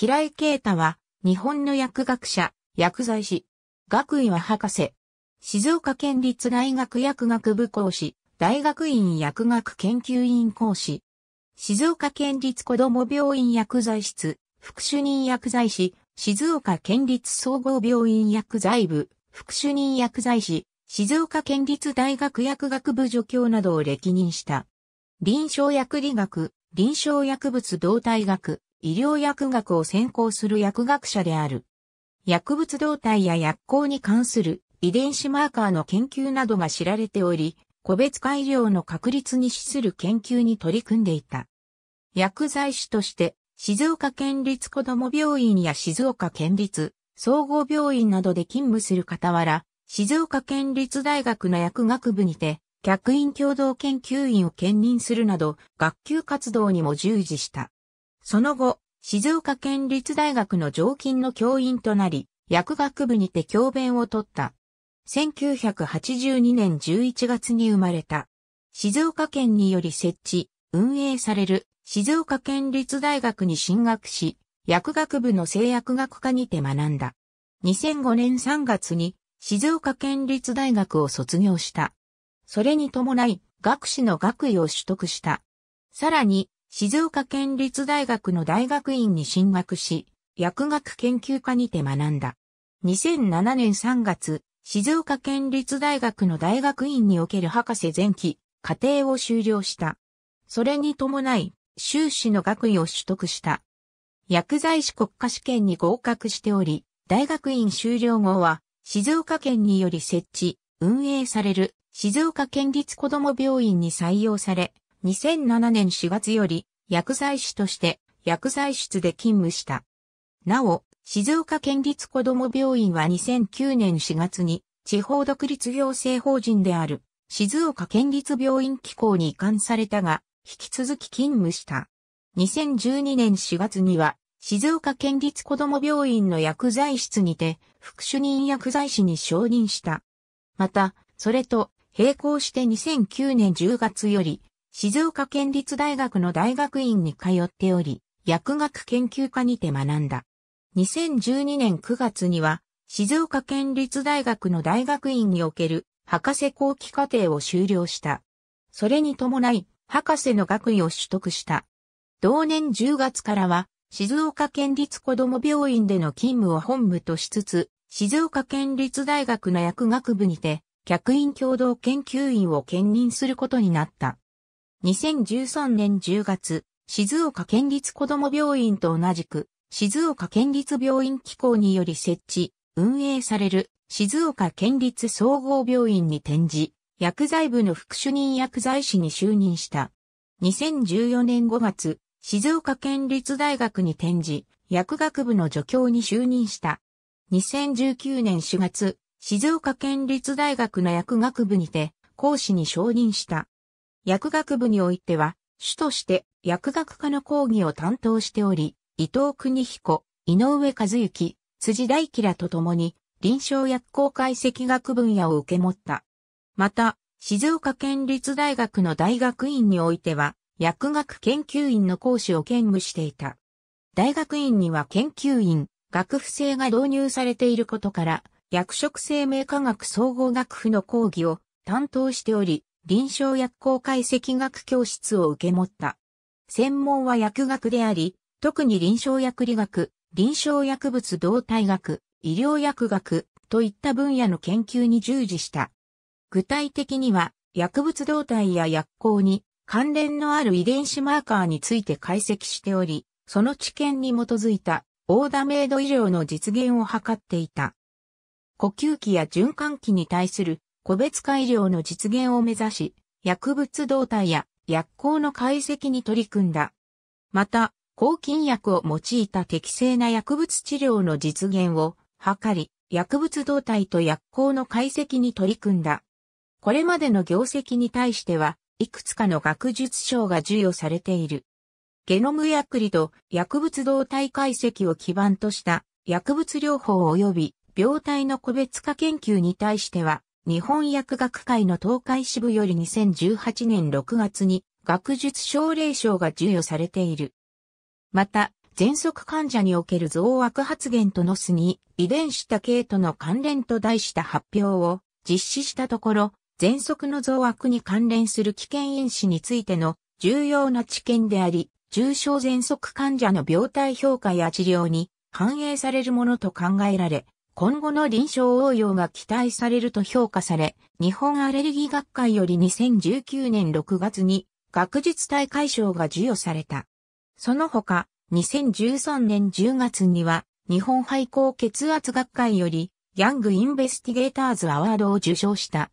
平井啓太は、日本の薬学者、薬剤師。学位は博士。静岡県立大学薬学部講師、大学院薬学研究院講師。静岡県立子ども病院薬剤室、副主任薬剤師、静岡県立総合病院薬剤部、副主任薬剤師、静岡県立大学薬学部助教などを歴任した。臨床薬理学、臨床薬物動態学、医療薬学を専攻する薬学者である。薬物動態や薬効に関する遺伝子マーカーの研究などが知られており、個別改良の確立に資する研究に取り組んでいた。薬剤師として、静岡県立子ども病院や静岡県立総合病院などで勤務する傍ら、静岡県立大学の薬学部にて、客員共同研究員を兼任するなど、学級活動にも従事した。その後、静岡県立大学の常勤の教員となり、薬学部にて教鞭を取った。1982年11月に生まれた。静岡県により設置、運営される静岡県立大学に進学し、薬学部の製薬学科にて学んだ。2005年3月に静岡県立大学を卒業した。それに伴い、学士の学位を取得した。さらに、静岡県立大学の大学院に進学し、薬学研究科にて学んだ。2007年3月、静岡県立大学の大学院における博士前期、課程を修了した。それに伴い、修士の学位を取得した。薬剤師国家試験に合格しており、大学院修了後は、静岡県により設置、運営される静岡県立子ども病院に採用され、2007年4月より薬剤師として薬剤室で勤務した。なお、静岡県立子ども病院は2009年4月に地方独立行政法人である静岡県立病院機構に移管されたが、引き続き勤務した。2012年4月には静岡県立子ども病院の薬剤室にて副主任薬剤師に承認した。また、それと並行して2009年10月より静岡県立大学の大学院に通っており、薬学研究科にて学んだ。2012年9月には、静岡県立大学の大学院における博士後期課程を修了した。それに伴い、博士の学位を取得した。同年10月からは、静岡県立子ども病院での勤務を本部としつつ、静岡県立大学の薬学部にて、客員共同研究員を兼任することになった。2013年10月、静岡県立子ども病院と同じく、静岡県立病院機構により設置、運営される静岡県立総合病院に転じ、薬剤部の副主任薬剤師に就任した。2014年5月、静岡県立大学に転じ、薬学部の助教に就任した。2019年4月、静岡県立大学の薬学部にて、講師に承認した。薬学部においては、主として薬学科の講義を担当しており、伊藤邦彦、井上和幸、辻大輝らと共に、臨床薬効解析学分野を受け持った。また、静岡県立大学の大学院においては、薬学研究院の講師を兼務していた。大学院には研究院、学府制が導入されていることから、薬食生命科学総合学府の講義を担当しており、臨床薬効解析学教室を受け持った。専門は薬学であり、特に臨床薬理学、臨床薬物動態学、医療薬学といった分野の研究に従事した。具体的には、薬物動態や薬効に関連のある遺伝子マーカーについて解析しており、その知見に基づいたオーダーメイド医療の実現を図っていた。呼吸器や循環器に対する個別改良の実現を目指し、薬物動態や薬効の解析に取り組んだ。また、抗菌薬を用いた適正な薬物治療の実現を図り、薬物動態と薬効の解析に取り組んだ。これまでの業績に対しては、いくつかの学術賞が授与されている。ゲノム薬理と薬物動態解析を基盤とした薬物療法及び病態の個別化研究に対しては、日本薬学会の東海支部より2018年6月に学術奨励賞が授与されている。また、喘息患者における増悪発現とのすに遺伝した系との関連と題した発表を実施したところ、喘息の増悪に関連する危険因子についての重要な知見であり、重症喘息患者の病態評価や治療に反映されるものと考えられ、今後の臨床応用が期待されると評価され、日本アレルギー学会より2019年6月に学術大会賞が授与された。その他、2013年10月には、日本肺高血圧学会より、ヤングインベスティゲーターズアワードを受賞した。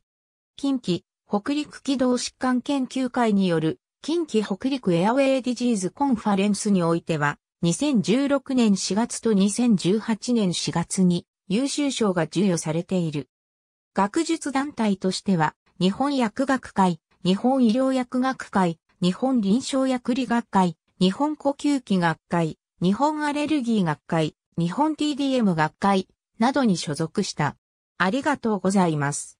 近畿、北陸軌道疾患研究会による、近畿北陸エアウェイディジーズコンファレンスにおいては、2016年4月と2018年4月に、優秀賞が授与されている。学術団体としては、日本薬学会、日本医療薬学会、日本臨床薬理学会、日本呼吸器学会、日本アレルギー学会、日本 TDM 学会などに所属した。ありがとうございます。